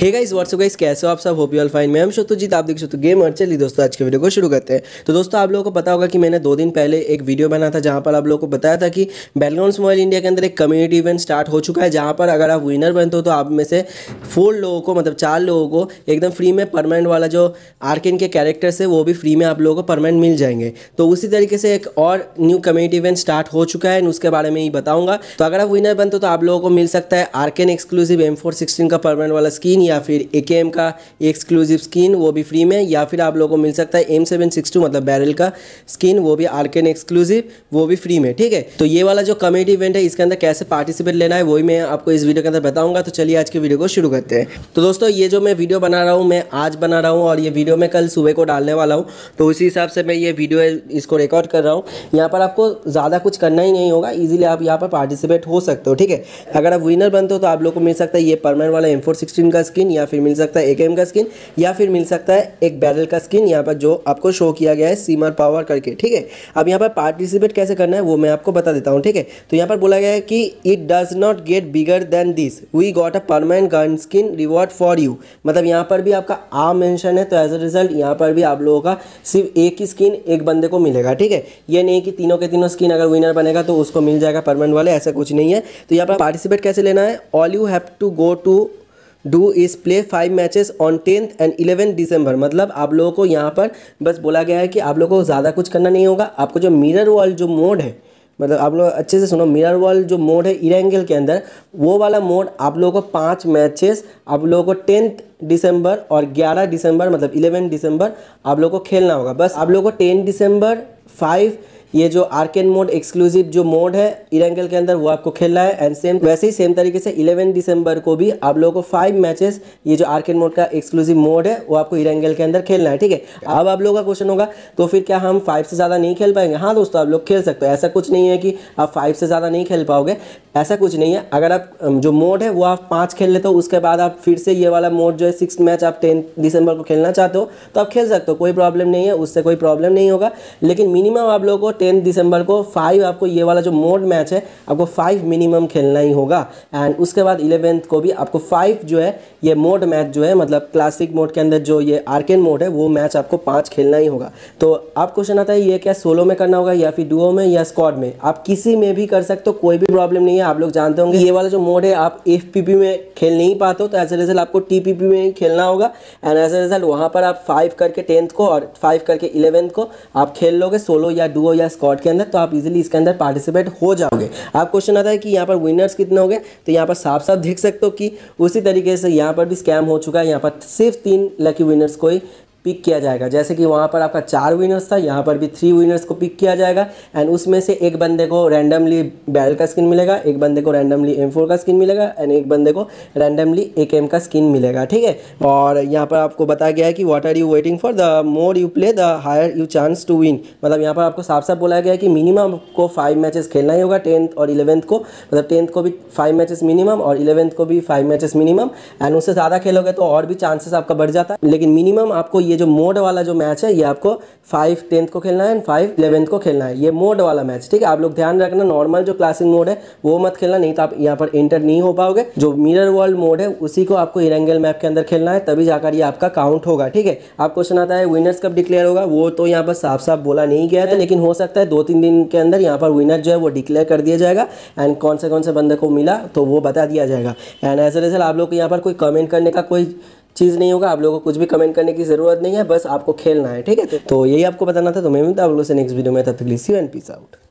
hey guys what's guys कैसे हो आप सब होप यू ऑल फाइन मैं हम जीत आप देख सकते हो गेम और चलिए दोस्तों आज के वीडियो को शुरू करते हैं तो दोस्तों आप लोगों को पता होगा कि मैंने दो दिन पहले एक वीडियो बना था जहां पर आप लोगों को बताया था कि बैलग्राउंड मोबाइल इंडिया के अंदर एक कम्युनिटी इवेंट स्टार्ट हो चुका है जहाँ पर अगर आप विनर बनते हो तो आप में से फोर लोगों को मतलब चार लोगों को एकदम फ्री में परमानेंट वाला जो आर के कैरेक्टर्स है वो भी फ्री में आप लोगों को परमानेंट मिल जाएंगे तो उसी तरीके से एक और न्यू कम्युनिटी इवेंट स्टार्ट हो चुका है उसके बारे में ही बताऊंगा तो अगर आप विनर बनते हो तो आप लोगों को मिल सकता है आर एक्सक्लूसिव एम फोर सिक्सटीन का परमानेंट वाला स्कीन या फिर ए के एम का एक्सक्लूसिव स्किन वो भी फ्री में या फिर आप लोगों को मिल सकता है एम सेवन सिक्स टू मतलब बैरल का स्किन वो भी आर्केन एक्सक्लूसिव वो भी फ्री में ठीक है तो ये वाला जो कमेटी इवेंट है इसके अंदर कैसे पार्टिसिपेट लेना है वही मैं आपको इस वीडियो के अंदर बताऊंगा तो चलिए आज की वीडियो को शुरू करते हैं तो दोस्तों ये जो मैं वीडियो बना रहा हूँ मैं आज बना रहा हूँ और ये वीडियो मैं कल सुबह को डालने वाला हूँ तो उसी हिसाब से मैं ये वीडियो इसको रिकॉर्ड कर रहा हूँ यहाँ पर आपको ज़्यादा कुछ करना ही नहीं होगा ईजिली आप यहाँ पर पार्टिसिपेट हो सकते हो ठीक है अगर आप विनर बनते हो तो आप लोग को मिल सकता है ये परमानेंट वाला एम फोर सिक्सटीन का स्किन या फिर मिल सकता है ए का स्किन या फिर मिल सकता है एक बैरल का स्किन यहाँ पर जो आपको शो किया गया है सीमर पावर करके ठीक है अब यहाँ पर पार्टिसिपेट कैसे करना है वो मैं आपको बता देता हूँ ठीक है तो यहाँ पर बोला गया है कि it does not get bigger than this we got a permanent gun skin reward for you मतलब यहाँ पर भी आपका आ मैंशन है तो एज अ रिजल्ट यहाँ पर भी आप लोगों का सिर्फ एक ही स्किन एक बंदे को मिलेगा ठीक है ये नहीं कि तीनों के तीनों स्किन अगर विनर बनेगा तो उसको मिल जाएगा परमानेंट वाले ऐसा कुछ नहीं है तो यहाँ पर पार्टिसिपेट कैसे लेना है all you have to go to do is play five matches on tenth and eleventh December मतलब आप लोगों को यहाँ पर बस बोला गया है कि आप लोगों को ज़्यादा कुछ करना नहीं होगा आपको जो मिरर वॉल जो मोड है मतलब आप लोग अच्छे से सुनो मिरर वॉल जो मोड है इरेंगल के अंदर वो वाला मोड आप लोगों को पाँच मैचेस आप लोगों को टेंथ दिसंबर और ग्यारह दिसंबर मतलब इलेवेंथ दिसंबर आप लोगों को खेलना होगा बस आप लोगों को टेंथ दिसंबर फाइव ये जो आर्केन मोड एक्सक्लूसिव जो मोड है इरेंगल के अंदर वो आपको खेलना है एंड सेम वैसे ही सेम तरीके से इलेवन दिसंबर को भी आप लोगों को फाइव मैचेस ये जो आर्केन मोड का एक्सक्लूसिव मोड है वो आपको इरेंगल के अंदर खेलना है ठीक है अब आप लोगों का क्वेश्चन होगा तो फिर क्या हम फाइव से ज़्यादा नहीं खेल पाएंगे हाँ दोस्तों आप लोग खेल सकते हो ऐसा कुछ नहीं है कि आप फाइव से ज़्यादा नहीं खेल पाओगे ऐसा कुछ नहीं है अगर आप जो मोड है वो आप पाँच खेल लेते हो उसके बाद आप फिर से ये वाला मोड जो है सिक्स मैच आप टेन दिसंबर को खेलना चाहते हो तो आप खेल सकते हो कोई प्रॉब्लम नहीं है उससे कोई प्रॉब्लम नहीं होगा लेकिन मिनिमम आप लोगों को टेन दिसंबर को फाइव आपको ये वाला जो मोड मैच है आपको फाइव मिनिमम खेलना ही होगा एंड उसके बाद इलेवेंथ को भी आपको फाइव जो है ये मोड मैच जो है मतलब क्लासिक मोड के अंदर जो ये आर्केन मोड है वो मैच आपको पाँच खेलना ही होगा तो आप क्वेश्चन आता है ये क्या सोलो में करना होगा या फिर डुओ में या स्कॉड में आप किसी में भी कर सकते हो कोई भी प्रॉब्लम नहीं है आप लोग जानते होंगे ये वाला जो मोड है आप एफ में खेल नहीं पाते हो तो एज ए रिजल्ट आपको टी में ही खेलना होगा एंड एज ए रिजल्ट वहाँ पर आप फाइव करके टेंथ को और फाइव करके इलेवेंथ को आप खेल लोगे सोलो या डुओ या जाएगा स्कॉट के अंदर तो आप इजीली इसके अंदर पार्टिसिपेट हो जाओगे आप क्वेश्चन आता है कि यहाँ पर विनर्स कितने हो गए तो यहाँ पर साफ साफ देख सकते हो कि उसी तरीके से यहाँ पर भी स्कैम हो चुका है यहाँ पर सिर्फ तीन लकी विनर्स को ही पिक किया जाएगा जैसे कि वहाँ पर आपका चार विनर्स था यहाँ पर भी थ्री विनर्स को पिक किया जाएगा एंड उसमें से एक बंदे को रैंडमली बैरल का स्किन मिलेगा एक बंदे को रैंडमली एम का स्किन मिलेगा एंड एक बंदे को रैंडमली एक एम का स्किन मिलेगा ठीक है और यहाँ पर आपको बताया गया है कि what are you waiting for the more you play the higher you chance to win मतलब यहाँ पर आपको साफ साफ बोला गया है कि मिनिमम आपको फाइव मैचेस खेलना ही होगा टेंथ और इलेवंथ को मतलब टेंथ को भी फाइव मैचेस मिनिमम और इलेवंथ को भी फाइव मैचेस मिनिमम एंड उससे ज़्यादा खेलोगे तो और भी चांसेस आपका बढ़ जाता है लेकिन मिनिमम आपको ये जो मोड वाला जो मैच है ये आपको फाइव टेंथ को खेलना है एंड फाइव इलेवेंथ को खेलना है ये मोड वाला मैच ठीक है आप लोग ध्यान रखना नॉर्मल जो क्लासिक मोड है वो मत खेलना नहीं तो आप यहाँ पर एंटर नहीं हो पाओगे जो मिरर वर्ल्ड मोड है उसी को आपको इरेंगल मैप के अंदर खेलना है तभी जाकर ये आपका काउंट होगा ठीक है आप क्वेश्चन आता है विनर्स कब डिक्लेयर होगा वो तो यहाँ पर साफ साफ बोला नहीं गया था लेकिन हो सकता है दो तीन दिन के अंदर यहाँ पर विनर जो है वो डिक्लेयर कर दिया जाएगा एंड कौन से कौन से बंदे को मिला तो वो बता दिया जाएगा एंड एज ए रिजल्ट आप लोग को यहाँ पर कोई कमेंट करने का कोई चीज़ नहीं होगा आप लोगों को कुछ भी कमेंट करने की ज़रूरत नहीं है बस आपको खेलना है ठीक है तो यही आपको बताना था तो मैं मिलता आप लोगों से नेक्स्ट वीडियो में तब तक एंड पीस आउट